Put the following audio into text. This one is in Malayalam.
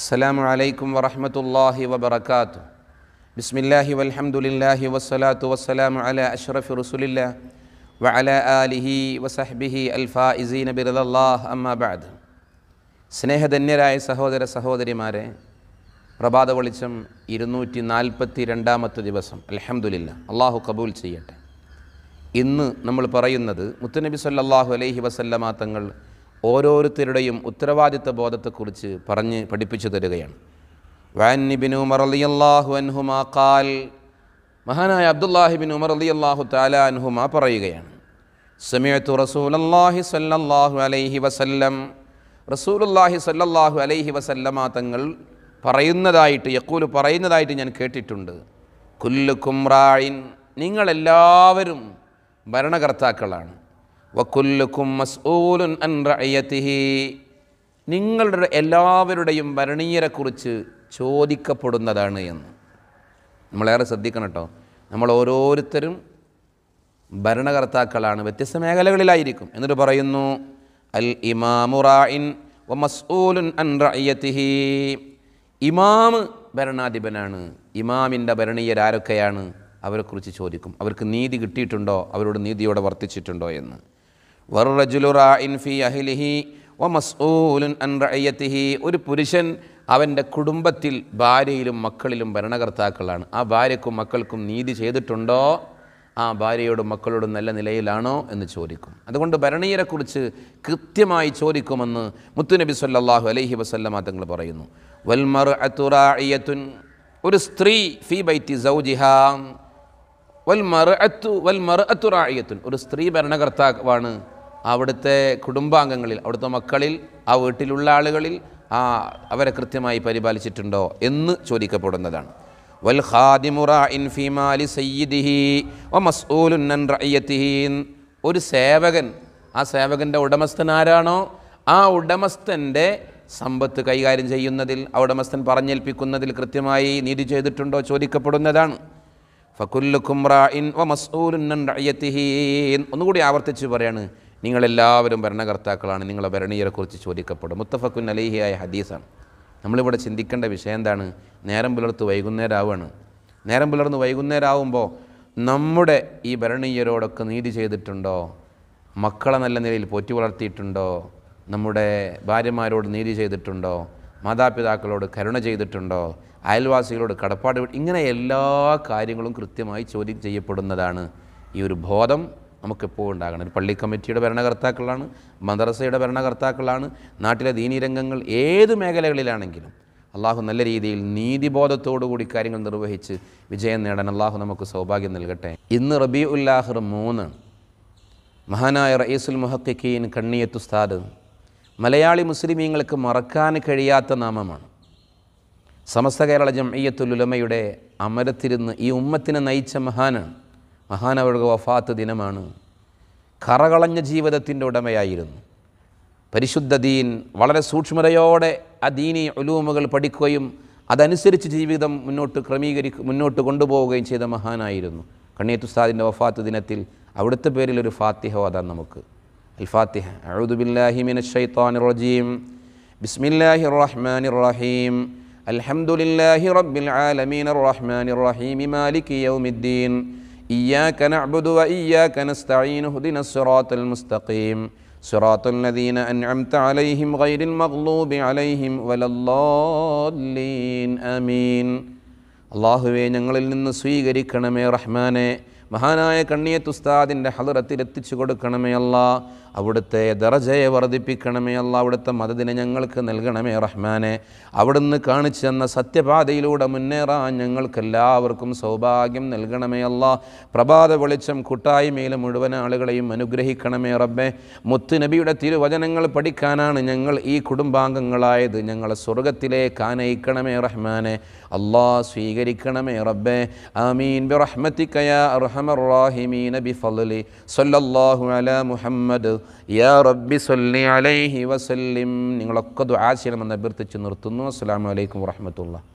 السلام عليكم ورحمة الله وبركاته بسم الله والحمد لله والصلاة والسلام على أشرف رسول الله وعلى آله وصحبه الفائزين برضا الله أما بعد സ്നേഹധന്യരായ സഹോദര സഹോദരിമാരെ പ്രഭാത വെളിച്ചം ഇരുന്നൂറ്റി നാൽപ്പത്തി രണ്ടാമത്തെ ദിവസം അലഹമുല്ല അള്ളാഹു കബൂൽ ചെയ്യട്ടെ ഇന്ന് നമ്മൾ പറയുന്നത് മുത്തനബി സല്ലാഹു അലൈഹി വസല്ലമാ തങ്ങൾ ഓരോരുത്തരുടെയും ഉത്തരവാദിത്ത ബോധത്തെക്കുറിച്ച് പറഞ്ഞ് പഠിപ്പിച്ചു തരികയാണ് വാനിബിൻ ഉമർ അലി അള്ളാഹു അൻഹുമാ കാൽ മഹാനായ അബ്ദുല്ലാഹിബിൻ ഉമർ അലി അള്ളാഹു താല അൻഹുമ പറയുകയാണ് സമയത്തു റസൂലല്ലാഹി സല്ലാഹു അലൈഹി വസല്ലം റസൂലുല്ലാഹി സല്ലാഹു അലൈഹി വസല്ലമ തങ്ങൾ പറയുന്നതായിട്ട് യക്കൂല് പറയുന്നതായിട്ട് ഞാൻ കേട്ടിട്ടുണ്ട് കുല്ലു റായിൻ നിങ്ങളെല്ലാവരും ഭരണകർത്താക്കളാണ് വക്കുല്ലക്കും മസ്ഊലുൻ അൻ റഅയത്തിഹി നിങ്ങളുടെ എല്ലാവരുടെയും ഭരണീയരെക്കുറിച്ച് ചോദിക്കപ്പെടുന്നതാണ് എന്ന് നമ്മളേറെ ശ്രദ്ധിക്കണം കേട്ടോ നമ്മൾ ഓരോരുത്തരും ഭരണകർത്താക്കളാണ് വ്യത്യസ്ത മേഖലകളിലായിരിക്കും എന്നിട്ട് പറയുന്നു അൽ ഇമാമുറായിൻ വ മസ്ഊലുൻ അൻ റഅയത്തിഹി ഇമാമ് ഭരണാധിപനാണ് ഇമാമിൻ്റെ ഭരണീയരാരൊക്കെയാണ് അവരെക്കുറിച്ച് ചോദിക്കും അവർക്ക് നീതി കിട്ടിയിട്ടുണ്ടോ അവരോട് നീതിയോടെ വർത്തിച്ചിട്ടുണ്ടോ എന്ന് വ മസ്ഊലുൻ അൻ ഒരു പുരുഷൻ അവൻ്റെ കുടുംബത്തിൽ ഭാര്യയിലും മക്കളിലും ഭരണകർത്താക്കളാണ് ആ ഭാര്യക്കും മക്കൾക്കും നീതി ചെയ്തിട്ടുണ്ടോ ആ ഭാര്യയോടും മക്കളോടും നല്ല നിലയിലാണോ എന്ന് ചോദിക്കും അതുകൊണ്ട് ഭരണീയരെക്കുറിച്ച് കൃത്യമായി ചോദിക്കുമെന്ന് മുത്തുനബി സല്ലാഹു അലൈഹി വസല്ലമ തങ്ങൾ പറയുന്നു വൽമർ അത്തുറായിയത്തുൻ ഒരു സ്ത്രീ ഫി ബൈത്തി സൗജിഹ വൽമർ അത്തു വൽമർ അത്തുറായിയത്തുൻ ഒരു സ്ത്രീ ഭരണകർത്താവാണ് അവിടുത്തെ കുടുംബാംഗങ്ങളിൽ അവിടുത്തെ മക്കളിൽ ആ വീട്ടിലുള്ള ആളുകളിൽ ആ അവരെ കൃത്യമായി പരിപാലിച്ചിട്ടുണ്ടോ എന്ന് ചോദിക്കപ്പെടുന്നതാണ് വൽ ഇൻഫിമാലി സയ്യിദിഹി ഒരു സേവകൻ ആ സേവകൻ്റെ ഉടമസ്ഥൻ ആരാണോ ആ ഉടമസ്ഥൻ്റെ സമ്പത്ത് കൈകാര്യം ചെയ്യുന്നതിൽ ആ ഉടമസ്ഥൻ പറഞ്ഞേൽപ്പിക്കുന്നതിൽ കൃത്യമായി നീതി ചെയ്തിട്ടുണ്ടോ ചോദിക്കപ്പെടുന്നതാണ് ഇൻ ഫക്കുല്ലുഖും ഒന്നുകൂടി ആവർത്തിച്ച് പറയാണ് നിങ്ങളെല്ലാവരും ഭരണകർത്താക്കളാണ് നിങ്ങളെ ഭരണീയരെക്കുറിച്ച് ചോദിക്കപ്പെടും മുത്തഫക്കുൻ അലഹിയായ ഹദീസാണ് നമ്മളിവിടെ ചിന്തിക്കേണ്ട വിഷയം എന്താണ് നേരം പുലർത്ത് വൈകുന്നേരമാവുകയാണ് നേരം പുലർന്ന് വൈകുന്നേരമാവുമ്പോൾ നമ്മുടെ ഈ ഭരണീയരോടൊക്കെ നീതി ചെയ്തിട്ടുണ്ടോ മക്കളെ നല്ല നിലയിൽ പോറ്റി വളർത്തിയിട്ടുണ്ടോ നമ്മുടെ ഭാര്യമാരോട് നീതി ചെയ്തിട്ടുണ്ടോ മാതാപിതാക്കളോട് കരുണ ചെയ്തിട്ടുണ്ടോ അയൽവാസികളോട് കടപ്പാട് ഇങ്ങനെ എല്ലാ കാര്യങ്ങളും കൃത്യമായി ചോദ്യം ചെയ്യപ്പെടുന്നതാണ് ഈ ഒരു ബോധം നമുക്കെപ്പോൾ ഉണ്ടാകണം ഒരു പള്ളി കമ്മിറ്റിയുടെ ഭരണകർത്താക്കളാണ് മദ്രസയുടെ ഭരണകർത്താക്കളാണ് നാട്ടിലെ ദീനീരംഗങ്ങൾ ഏത് മേഖലകളിലാണെങ്കിലും അള്ളാഹു നല്ല രീതിയിൽ നീതിബോധത്തോടുകൂടി കാര്യങ്ങൾ നിർവഹിച്ച് വിജയം നേടാൻ അള്ളാഹു നമുക്ക് സൗഭാഗ്യം നൽകട്ടെ ഇന്ന് റബി ഉല്ലാഹിർ മൂന്ന് മഹാനായ റയീസുൽ മുഹക്കിക്കീൻ കണ്ണിയത്തുസ്താദ് മലയാളി മുസ്ലിമീങ്ങൾക്ക് മറക്കാൻ കഴിയാത്ത നാമമാണ് സമസ്ത കേരള ഉലമയുടെ അമരത്തിരുന്ന് ഈ ഉമ്മത്തിനെ നയിച്ച മഹാനാണ് മഹാനവരുടെ വഫാത്ത് ദിനമാണ് കറകളഞ്ഞ ജീവിതത്തിൻ്റെ ഉടമയായിരുന്നു പരിശുദ്ധ ദീൻ വളരെ സൂക്ഷ്മതയോടെ ആ ദീനി ഒലൂമുകൾ പഠിക്കുകയും അതനുസരിച്ച് ജീവിതം മുന്നോട്ട് ക്രമീകരിക്കുക മുന്നോട്ട് കൊണ്ടുപോവുകയും ചെയ്ത മഹാനായിരുന്നു കണ്ണീത്തുസ്താദിൻ്റെ വഫാത്ത് ദിനത്തിൽ അവിടുത്തെ പേരിൽ ഒരു ഫാത്തിഹ വാദാം നമുക്ക് അൽ ഫാത്തിഹ അഴുദുബില്ലാഹിമിൻ റജീം ബിസ്മില്ലാഹി റഹ്മാൻ റഹീം അൽഹമുല്ലാഹി റബ്ബിൽ ആലമീൻ റഹ്മാൻ റഹീം മാലിക് യൗമിദ്ദീൻ إياك نعبد وإياك نستعين اهدنا الصراط المستقيم صراط الذين أنعمت عليهم غير المغلوب عليهم ولا الضالين آمين അള്ളാഹുവെ ഞങ്ങളിൽ നിന്ന് സ്വീകരിക്കണമേ رحمانه മഹാനായ കണ്ണിയത്ത് ഉസ്താദിൻ്റെ ഹലറത്തിൽ എത്തിച്ചു കൊടുക്കണമേ അല്ല അവിടുത്തെ ദറജയെ വർദ്ധിപ്പിക്കണമേ അല്ല അവിടുത്തെ മതത്തിനെ ഞങ്ങൾക്ക് നൽകണമേ റഹ്മാനെ അവിടുന്ന് കാണിച്ചു തന്ന സത്യപാതയിലൂടെ മുന്നേറാൻ ഞങ്ങൾക്കെല്ലാവർക്കും സൗഭാഗ്യം നൽകണമേ അല്ല പ്രഭാത വെളിച്ചം കൂട്ടായ്മയിലെ മുഴുവൻ ആളുകളെയും അനുഗ്രഹിക്കണമേ റബ്ബെ നബിയുടെ തിരുവചനങ്ങൾ പഠിക്കാനാണ് ഞങ്ങൾ ഈ കുടുംബാംഗങ്ങളായത് ഞങ്ങളെ സ്വർഗത്തിലേക്ക് ആനയിക്കണമേ റഹ്മാനെ അള്ളാഹ് സ്വീകരിക്കണമേ റബ്ബെ ആമീൻ ബിറഹ്മത്തിക്കയ അർഹ ارحم الراحمين بفضله صلى الله على محمد يا ربي صل عليه وسلم നിങ്ങളൊക്കെ ദുആ ചെയ്യണമെന്ന് അഭ്യർത്ഥിച്ച് നിർത്തുന്നു അസ്സലാമു അലൈക്കും വറഹ്മത്തുള്ളാഹി